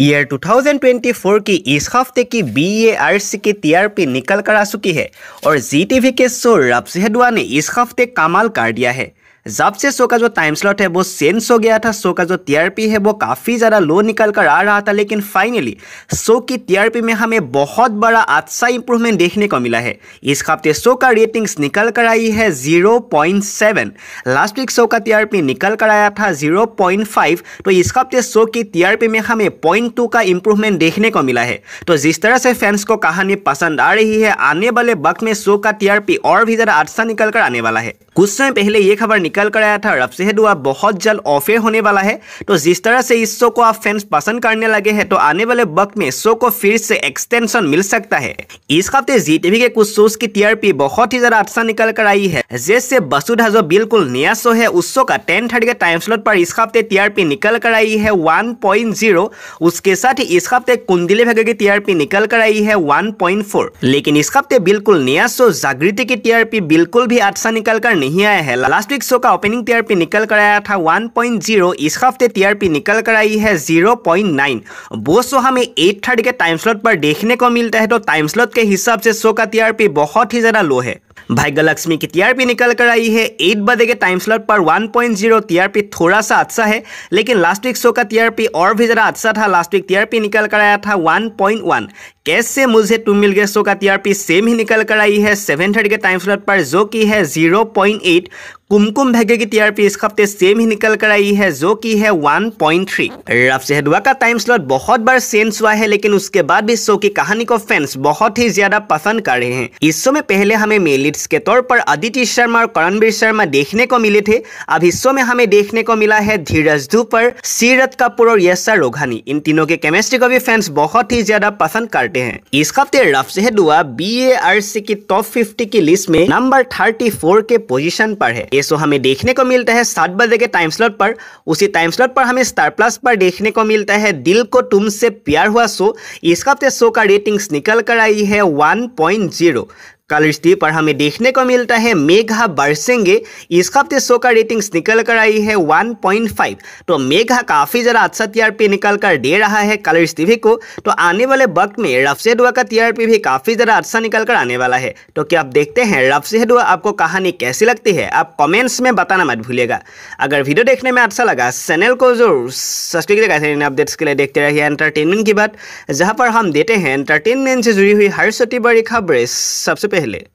year 2024 की इस हफ्ते की बी ए आर सी की टीआरपी निकल कर आ चुकी है और जी टी वी के शो रब हडवा ने इस हफ्ते कमाल कर दिया है जब से शो का जो टाइम स्लॉट है वो सेंस हो गया था शो का जो टीआरपी है वो काफ़ी ज़्यादा लो निकल कर आ रहा था लेकिन फाइनली शो की टीआरपी में हमें बहुत बड़ा अच्छा इंप्रूवमेंट देखने को मिला है इस हफ्ते शो का रेटिंग्स निकल कर आई है 0.7 लास्ट वीक शो का टीआरपी निकल कर आया था 0.5 तो इस हफ्ते शो की टीआरपी में हमें पॉइंट का इंप्रूवमेंट देखने को मिला है तो जिस तरह से फैंस को कहानी पसंद आ रही है आने वाले वक्त में शो का टीआरपी और भी ज़्यादा अच्छा निकल कर आने वाला है कुछ समय पहले ये खबर निकल निकल कर आया था रब से दुआ बहुत जल्द ऑफेयर होने वाला है तो जिस तरह से इस शो को आप फैंस पसंद करने लगे हैं तो आने वाले वक्त में शो को फिर से एक्सटेंशन मिल सकता है इस हफ्ते जी टीवी के कुछ शोज की टीआरपी बहुत ही ज्यादा अच्छा निकल कर आई है जैसे वसुधा जो बिल्कुल नया शो है उस शो का टेन थर्टी के टाइम स्लॉट पर इस हफ्ते टीआरपी निकल कर आई है 1.0 उसके साथ ही इस हफ्ते कुंदिली भगे की टीआरपी निकल कर आई है 1.4 लेकिन इस हफ्ते बिल्कुल नया शो जागृति की टीआरपी बिल्कुल भी अच्छा निकल कर नहीं आया है लास्ट वीक शो का ओपनिंग टीआरपी निकल कर आया था 1.0 इस हफ्ते टीआरपी निकल कर आई है 0.9 वो शो हमें एट थर्टी के टाइम स्लॉट पर देखने को मिलता है तो टाइम स्लॉट के हिसाब से शो का टीआरपी बहुत ही ज़्यादा लो है गलक्ष्मी की टीआरपी निकल कर आई है एट बजे के टाइम स्लॉट पर 1.0 टीआरपी थोड़ा सा अच्छा है लेकिन लास्ट वीक शो का टीआरपी और भी ज़्यादा अच्छा था लास्ट वीक टीआरपी निकल कर आया था 1.1 कैश से मुझे टू मिल गए शो का टीआरपी सेम ही निकल कर आई है सेवन थर्टी के टाइम स्लॉट पर जो कि है 0.8 कुमकुम भाग्य की टीआरपी इस हफ्ते सेम ही निकल कर आई है जो कि है 1.3 रफ सेहदुआ का टाइम स्लॉट बहुत बार सेंस हुआ है लेकिन उसके बाद भी शो की कहानी को फैंस बहुत ही ज्यादा पसंद कर रहे हैं इस शो में पहले हमें मेली लीड्स के तौर पर अदिति शर्मा और करणवीर शर्मा देखने को मिले थे अब हिस्सों में हमें देखने को मिला है धीरज धूपर सीरत कपूर और यशा रोघानी इन तीनों के केमिस्ट्री को भी फैंस बहुत ही ज्यादा पसंद करते हैं इस हफ्ते रफ से दुआ बी ए आर सी की टॉप फिफ्टी की लिस्ट में नंबर थर्टी फोर के पोजिशन पर है ये शो हमें देखने को मिलता है सात बजे के टाइम स्लॉट पर उसी टाइम स्लॉट पर हमें स्टार प्लस पर देखने को मिलता है दिल को तुम से प्यार हुआ शो इस हफ्ते शो का रेटिंग्स निकल कर आई है 1.0 कलर्स टी पर हमें देखने को मिलता है मेघा बरसेंगे इस हफ्ते शो का रेटिंग्स निकल कर आई है 1.5 तो मेघा काफ़ी ज़रा अच्छा टीआरपी निकल कर दे रहा है कलर्स टीवी को तो आने वाले वक्त में रफसेडुआ का टीआरपी भी काफ़ी ज़रा अच्छा निकल कर आने वाला है तो क्या आप देखते हैं रफसेडुआ आपको कहानी कैसी लगती है आप कॉमेंट्स में बताना मत भूलिएगा अगर वीडियो देखने में अच्छा लगा चैनल को जरूर सब्सक्राइब अपडेट्स के लिए देखते रहिए एंटरटेनमेंट की बात जहाँ पर हम देते हैं एंटरटेनमेंट से जुड़ी हुई हर छोटी बड़ी खबरें सबसे पहले